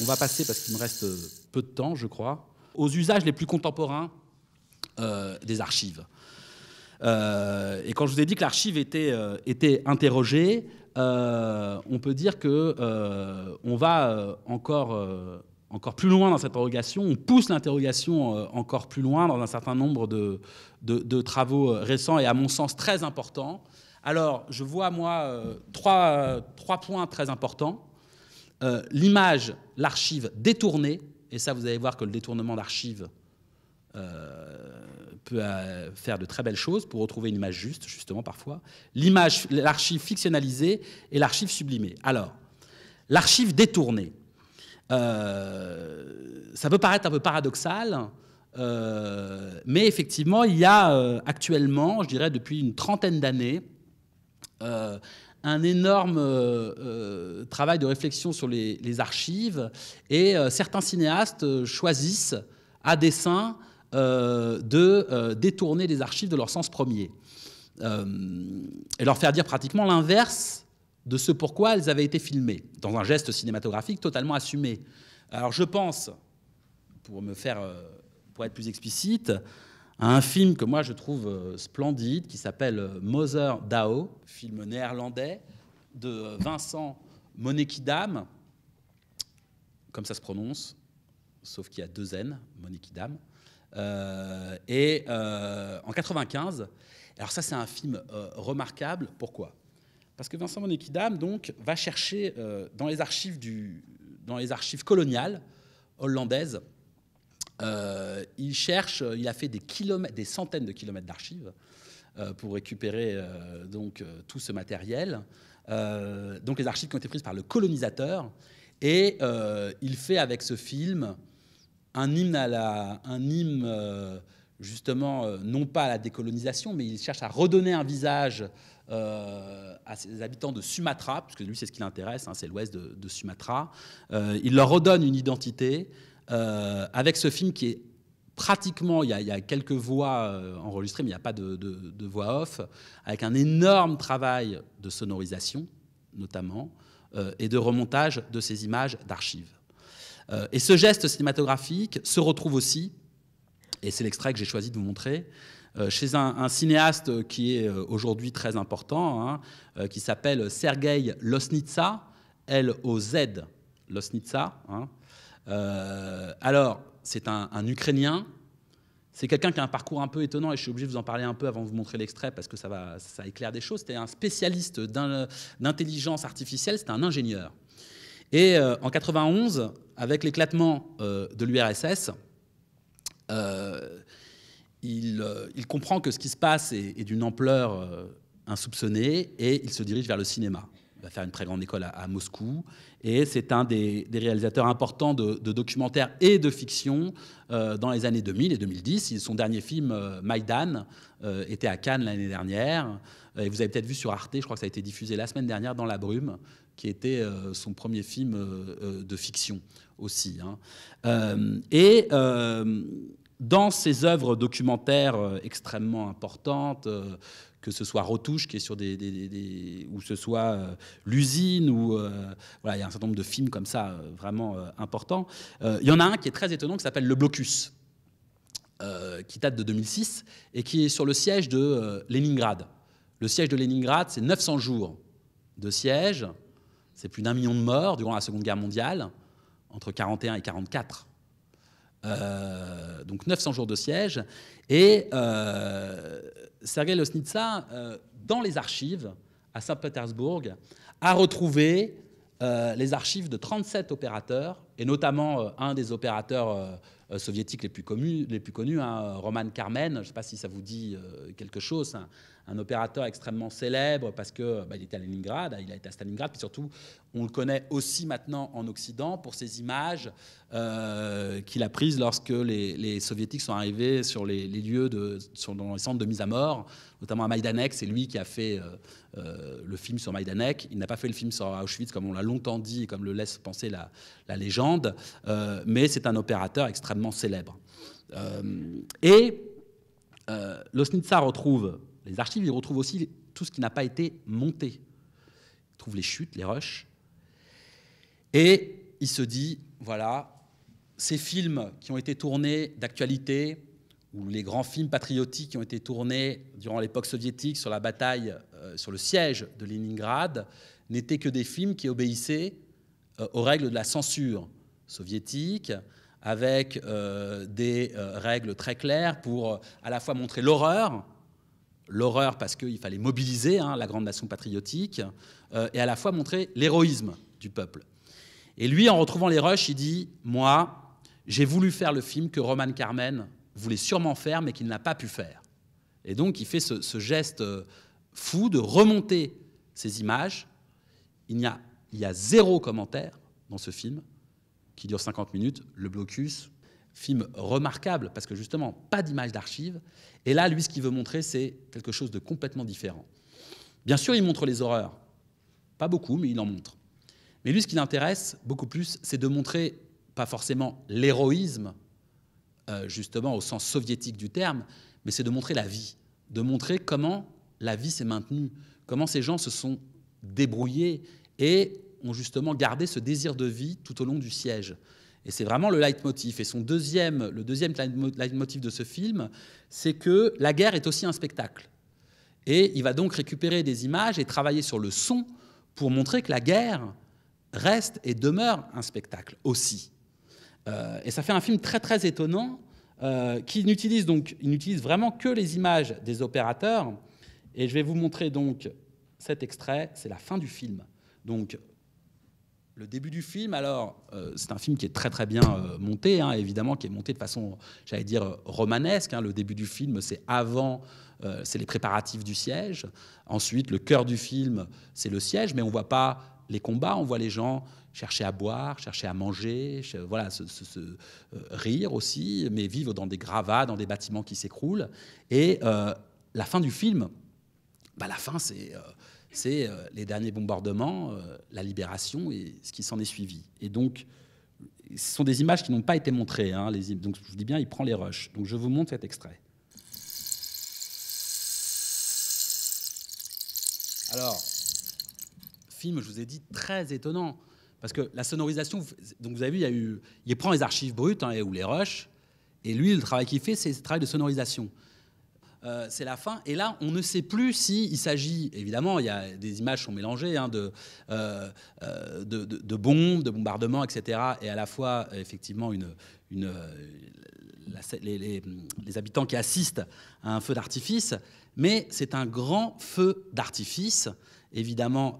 On va passer, parce qu'il me reste euh, peu de temps, je crois, aux usages les plus contemporains euh, des archives. Euh, et quand je vous ai dit que l'archive était, euh, interrogée, euh, on peut dire que on va encore, encore plus loin dans cette interrogation, on pousse l'interrogation encore plus loin dans un certain nombre de, de, travaux récents et à mon sens très importants. Alors, je vois, moi, trois, trois points très importants. L'image, l'archive détournée, et ça, vous allez voir que le détournement d'archives, euh, faire de très belles choses pour retrouver une image juste, justement parfois. L'image, l'archive fictionnalisée et l'archive sublimée. Alors, l'archive détournée. Euh, ça peut paraître un peu paradoxal, euh, mais effectivement, il y a actuellement, je dirais depuis une trentaine d'années, un énorme travail de réflexion sur les, les archives, et certains cinéastes choisissent à dessein euh, de euh, détourner les archives de leur sens premier euh, et leur faire dire pratiquement l'inverse de ce pourquoi elles avaient été filmées, dans un geste cinématographique totalement assumé. Alors je pense, pour être plus explicite, à un film que moi je trouve splendide, qui s'appelle Mother Dao, film néerlandais de Vincent Monekidam, comme ça se prononce, sauf qu'il y a deux N, Monekidam, euh, et euh, en 95, alors ça c'est un film euh, remarquable. Pourquoi Parce que Vincent Monekidam donc va chercher dans les archives du, dans les archives coloniales hollandaises. il cherche, il a fait des, kilomètres, des centaines de kilomètres d'archives pour récupérer donc tout ce matériel. donc les archives qui ont été prises par le colonisateur. Et il fait avec ce film un hymne, à la, un hymne euh, justement, euh, non pas à la décolonisation, mais il cherche à redonner un visage euh, à ses habitants de Sumatra, puisque lui, c'est ce qui l'intéresse, hein, c'est l'ouest de, Sumatra. il leur redonne une identité avec ce film qui est pratiquement, il y, a, quelques voix enregistrées, mais il n'y a pas de, voix off, avec un énorme travail de sonorisation, notamment, et de remontage de ces images d'archives. Euh, et ce geste cinématographique se retrouve aussi, et c'est l'extrait que j'ai choisi de vous montrer, euh, chez un, cinéaste qui est euh, aujourd'hui très important, hein, qui s'appelle Sergei Losnitsa, L-O-Z, Losnitsa. Hein. alors, c'est un, Ukrainien, c'est quelqu'un qui a un parcours un peu étonnant, et je suis obligé de vous en parler un peu avant de vous montrer l'extrait, parce que ça, va, ça éclaire des choses. C'était un spécialiste d'intelligence artificielle, c'était un ingénieur. Et euh, en 91, avec l'éclatement euh, de l'URSS, euh, il, comprend que ce qui se passe est d'une ampleur insoupçonnée et il se dirige vers le cinéma faire une très grande école à, Moscou. Et c'est un des, réalisateurs importants de, documentaires et de fiction euh, dans les années 2000 et 2010. Son dernier film, euh, Maïdan, euh, était à Cannes l'année dernière. Et vous avez peut-être vu sur Arte, je crois que ça a été diffusé la semaine dernière dans La Brume, qui était son premier film de fiction aussi. Hein. et dans ses œuvres documentaires extrêmement importantes, que ce soit Retouche qui est sur des, ou ce soit euh, l'usine ou euh, voilà il y a un certain nombre de films comme ça euh, vraiment importants. Il y en a un qui est très étonnant qui s'appelle Le Blocus, qui date de 2006 et qui est sur le siège de Leningrad. Le siège de Leningrad, c'est 900 jours de siège, c'est plus d'un million de morts durant la Seconde Guerre mondiale entre 41 et 44. Euh, donc 900 jours de siège. Et euh, Sergei Losnitsa, euh, dans les archives à Saint-Pétersbourg, a retrouvé les archives de 37 opérateurs, et notamment un des opérateurs soviétiques les plus, les plus connus, hein, Roman Carmen, je ne sais pas si ça vous dit quelque chose, hein un opérateur extrêmement célèbre parce que bah, il était à Leningrad, il a été à Stalingrad, puis surtout on le connaît aussi maintenant en Occident pour ses images euh, qu'il a prises lorsque les, soviétiques sont arrivés sur les, lieux de, dans les centres de mise à mort, notamment à Majdanek. C'est lui qui a fait euh, euh, le film sur Majdanek. Il n'a pas fait le film sur Auschwitz comme on l'a longtemps dit et comme le laisse penser la, légende, mais c'est un opérateur extrêmement célèbre. et Losnitsa retrouve les archives, il retrouve aussi tout ce qui n'a pas été monté. Il trouve les chutes, les rushs. Et il se dit, voilà, ces films qui ont été tournés d'actualité, ou les grands films patriotiques qui ont été tournés durant l'époque soviétique sur la bataille, euh, sur le siège de Leningrad, n'étaient que des films qui obéissaient euh, aux règles de la censure soviétique, avec euh, des règles très claires pour à la fois montrer l'horreur l'horreur parce qu'il fallait mobiliser hein, la grande nation patriotique, euh, et à la fois montrer l'héroïsme du peuple. Et lui, en retrouvant les rushs, il dit Moi, j'ai voulu faire le film que Roman Carmen voulait sûrement faire, mais qu'il n'a pas pu faire. Et donc, il fait ce, geste euh, fou de remonter ces images. Il n'y a, il y a zéro commentaire dans ce film qui dure 50 minutes. Le blocus, Film remarquable, parce que justement, pas d'image d'archives. Et là, lui, ce qu'il veut montrer, c'est quelque chose de complètement différent. Bien sûr, il montre les horreurs. Pas beaucoup, mais il en montre. Mais lui, ce qui l'intéresse beaucoup plus, c'est de montrer pas forcément l'héroïsme, euh, justement au sens soviétique du terme, mais c'est de montrer la vie, de montrer comment la vie s'est maintenue, comment ces gens se sont débrouillés et ont justement gardé ce désir de vie tout au long du siège. Et c'est vraiment le leitmotiv. Et son deuxième, le deuxième leitmotiv de ce film, c'est que la guerre est aussi un spectacle. Et il va donc récupérer des images et travailler sur le son pour montrer que la guerre reste et demeure un spectacle aussi. Euh, et ça fait un film très très étonnant euh, qui n'utilise donc, il n'utilise vraiment que les images des opérateurs. Et je vais vous montrer donc cet extrait, c'est la fin du film. Donc le début du film, alors, euh, c'est un film qui est très très bien euh, monté, hein, évidemment, qui est monté de façon, j'allais dire, euh, romanesque. Hein. Le début du film, c'est avant, c'est les préparatifs du siège. Ensuite, le cœur du film, c'est le siège, mais on ne voit pas les combats, on voit les gens chercher à boire, chercher à manger, voilà, se, se rire aussi, mais vivre dans des gravats, dans des bâtiments qui s'écroulent. Et la fin du film, bah, la fin, c'est c'est euh, les derniers bombardements, euh, la libération et ce qui s'en est suivi. Et donc, ce sont des images qui n'ont pas été montrées. Hein, donc, je vous dis bien, il prend les rushs. Donc, je vous montre cet extrait. Alors, film, je vous ai dit, très étonnant. Parce que la sonorisation, donc vous avez vu, il, prend les archives brutes hein, ou les rushs, et lui, le travail qu'il fait, c'est ce travail de sonorisation. Euh, c'est la fin. Et là, on ne sait plus s'il s'agit, évidemment, il y a, des images sont mélangées, hein, euh, euh, de, de, bombes, de bombardements, etc. Et à la fois, effectivement, les, habitants qui assistent à un feu d'artifice. Mais c'est un grand feu d'artifice, évidemment,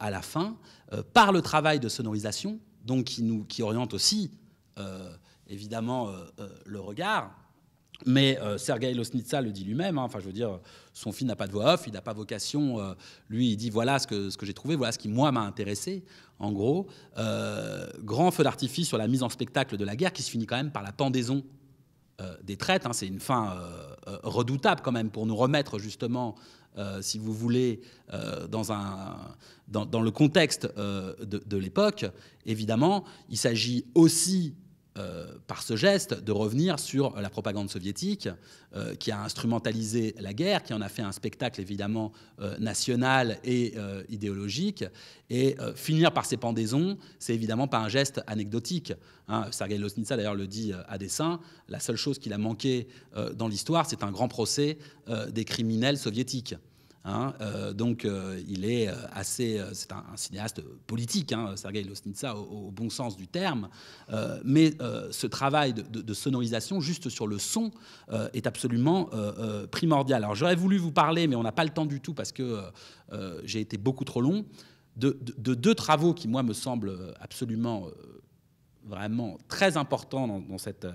à la fin, par le travail de sonorisation, donc qui, nous, qui oriente aussi, évidemment, le regard. Mais euh, Sergei Losnitsa le dit lui-même, hein. enfin je veux dire, son film n'a pas de voix off, il n'a pas vocation, euh, lui il dit voilà ce que, ce que j'ai trouvé, voilà ce qui moi m'a intéressé, en gros. Euh, grand feu d'artifice sur la mise en spectacle de la guerre qui se finit quand même par la pendaison des traites, hein. c'est une fin redoutable quand même pour nous remettre justement si vous voulez, dans, le contexte de l'époque, évidemment, il s'agit aussi euh, par ce geste, de revenir sur la propagande soviétique euh, qui a instrumentalisé la guerre, qui en a fait un spectacle évidemment euh, national et idéologique. Et finir par ces pendaisons, c'est évidemment pas un geste anecdotique. Hein, Sergei Losnitsa d'ailleurs le dit à dessein la seule chose qu'il a manqué dans l'histoire, c'est un grand procès des criminels soviétiques. Hein. Euh, donc euh, il est euh, assez, c'est un, cinéaste politique, hein, Sergei Losnitsa, au, bon sens du terme. mais ce travail de, sonorisation, juste sur le son, est absolument primordial. Alors j'aurais voulu vous parler, mais on n'a pas le temps du tout parce que j'ai été beaucoup trop long, de, deux travaux qui, moi, me semblent absolument, vraiment très importants dans, cette,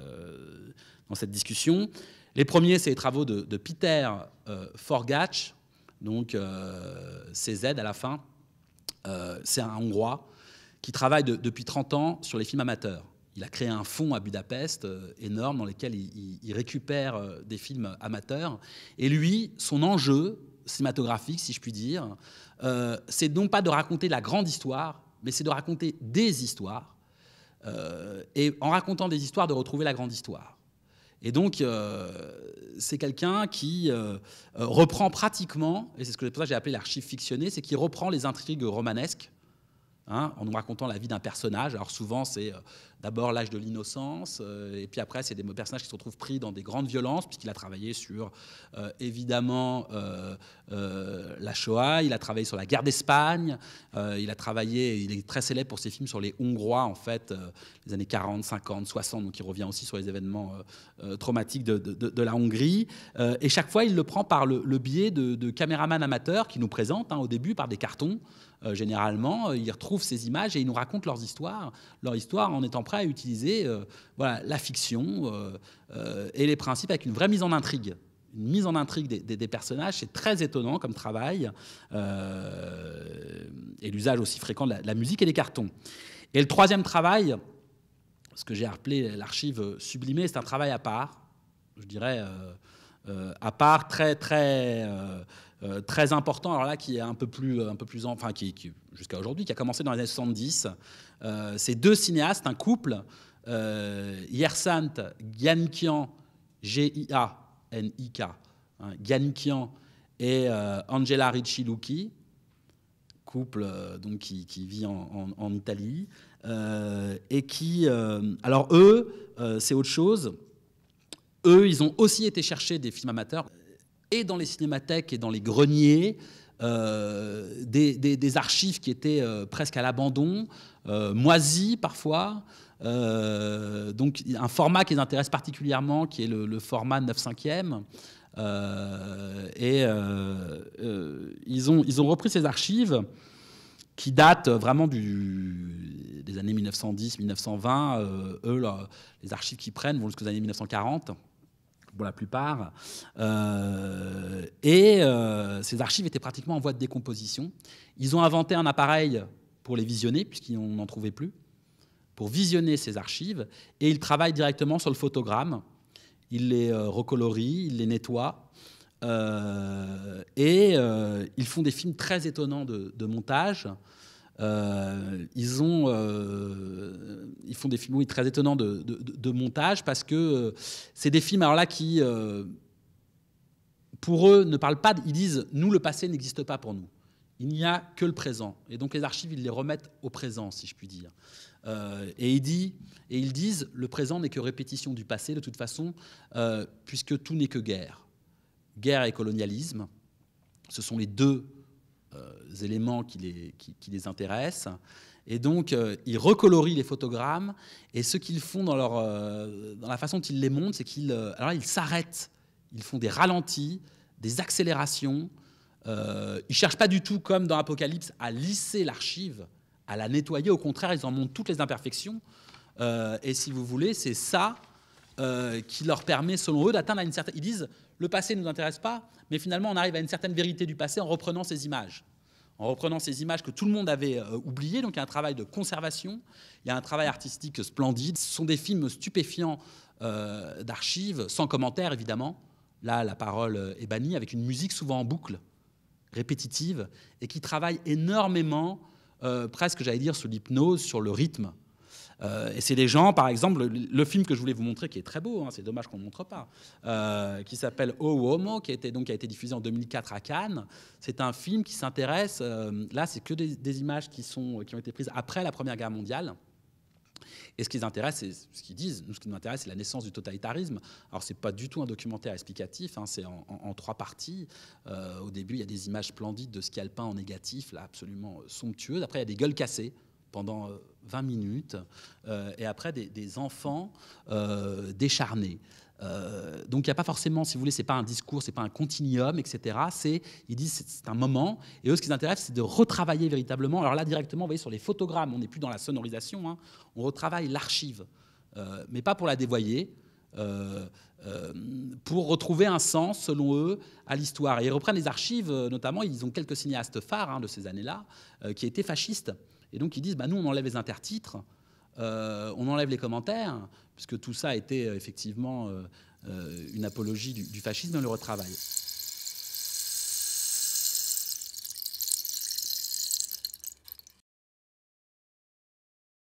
dans cette discussion. Les premiers, c'est les travaux de, Peter Forgatch donc euh, ces aides, à la fin, euh, c'est un Hongrois qui travaille depuis 30 ans sur les films amateurs. Il a créé un fonds à Budapest euh, énorme dans lequel il, récupère des films amateurs. Et lui, son enjeu cinématographique, si je puis dire, c'est non pas de raconter la grande histoire, mais c'est de raconter des histoires. et en racontant des histoires, de retrouver la grande histoire. Et donc, euh, c'est quelqu'un qui euh, euh, reprend pratiquement, et c'est ce que j'ai appelé l'archive fictionnée, c'est qu'il reprend les intrigues romanesques Hein, en nous racontant la vie d'un personnage. Alors souvent, c'est euh, d'abord l'âge de l'innocence, euh, et puis après, c'est des personnages qui se retrouvent pris dans des grandes violences, puisqu'il a travaillé sur, euh, évidemment, la Shoah, il a travaillé sur la guerre d'Espagne, il a travaillé, il est très célèbre pour ses films sur les Hongrois, en fait, les années 40, 50, 60, donc il revient aussi sur les événements traumatiques de, la Hongrie. et chaque fois, il le prend par le, biais de, caméramans amateurs qui nous présentent, hein, au début, par des cartons. Euh, généralement, euh, ils retrouvent ces images et ils nous racontent leurs histoires, leur histoire en étant prêts à utiliser euh, voilà, la fiction et les principes avec une vraie mise en intrigue. Une mise en intrigue des, personnages, c'est très étonnant comme travail, et l'usage aussi fréquent de la, musique et des cartons. Et le troisième travail, ce que j'ai appelé l'archive sublimée, c'est un travail à part, je dirais à part, très, très euh, très important, alors là qui est un peu plus, un peu plus enfin qui, jusqu'à aujourd'hui, qui a commencé dans les années 70. Euh, ces deux cinéastes, un couple, euh, Yersant Gyankian, G-I-A-N-I-K, hein, et euh, Angela Ricci-Lucchi, couple euh, donc qui, vit en, en Italie et qui, alors eux, c'est autre chose. Eux, ils ont aussi été chercher des films amateurs et dans les cinémathèques et dans les greniers, euh, des, archives qui étaient euh, presque à l'abandon, euh, moisies parfois. Euh, donc un format qui les intéresse particulièrement, qui est le, format 9 5e. et ils, ont, ils ont repris ces archives qui datent vraiment du, des années 1910-1920. eux, les archives qu'ils prennent vont jusqu'aux années 1940 pour la plupart. Euh, et euh, ces archives étaient pratiquement en voie de décomposition. Ils ont inventé un appareil pour les visionner, puisqu'ils n'en trouvait plus, pour visionner ces archives, et ils travaillent directement sur le photogramme. Ils les euh, recolorient, ils les nettoient, et ils font des films très étonnants de montage. Euh, ils ont, euh, ils font des films très étonnants de, montage parce que euh, c'est des films alors là qui, pour eux, ne parlent pas. Ils disent nous, le passé n'existe pas pour nous. Il n'y a que le présent. Et donc les archives, ils les remettent au présent, si je puis dire. et ils disent le présent n'est que répétition du passé de toute façon, puisque tout n'est que guerre, guerre et colonialisme. Ce sont les deux euh, éléments qui les, qui, les intéressent. Et donc, euh, ils recolorient les photogrammes. Et ce qu'ils font dans, leur, euh, dans la façon dont ils les montrent, c'est qu'ils ils s'arrêtent. Ils font des ralentis, des accélérations. ils ne cherchent pas du tout, comme dans Apocalypse, à lisser l'archive, à la nettoyer. Au contraire, ils en montrent toutes les imperfections. et si vous voulez, c'est ça euh, qui leur permet, selon eux, d'atteindre une certaine. Ils disent le passé ne nous intéresse pas, mais finalement on arrive à une certaine vérité du passé en reprenant ces images. En reprenant ces images que tout le monde avait euh, oubliées. Donc il y a un travail de conservation, il y a un travail artistique splendide. Ce sont des films stupéfiants euh, d'archives, sans commentaires évidemment. Là, la parole est bannie, avec une musique souvent en boucle, répétitive, et qui travaille énormément, presque j'allais dire, sous l'hypnose, sur le rythme euh, et c'est des gens, par exemple, le, film que je voulais vous montrer, qui est très beau, hein, c'est dommage qu'on ne le montre pas, euh, qui s'appelle O oh Homo, qui a, été, donc, a été diffusé en 2004 à Cannes. C'est un film qui s'intéresse, euh, là, c'est que des, images qui, sont, qui ont été prises après la Première Guerre mondiale. Et ce qui intéresse, c'est ce qu'ils disent. Nous, ce qui nous intéresse, c'est la naissance du totalitarisme. Alors, c'est pas du tout un documentaire explicatif. Hein, c'est en, trois parties. au début, il y a des images splendides de ce en négatif, là, absolument somptueuses. Après, il y a des gueules cassées pendant 20 euh, minutes, euh, et après des, enfants euh, décharnés. donc il n'y a pas forcément, si vous voulez, c'est pas un discours, c'est pas un continuum, etc. C'est, ils disent c'est un moment, et eux ce qui les intéresse c'est de retravailler véritablement. Alors là directement, vous voyez sur les photogrammes, on n'est plus dans la sonorisation, hein. on retravaille l'archive, mais pas pour la dévoyer, pour retrouver un sens, selon eux, à l'histoire. Et ils reprennent les archives, notamment, ils ont quelques cinéastes phares hein, de ces années-là, qui étaient fascistes. Et donc ils disent, bah, nous on enlève les intertitres, euh, on enlève les commentaires, puisque tout ça était euh, effectivement euh, une apologie du, fascisme, dans le retravail.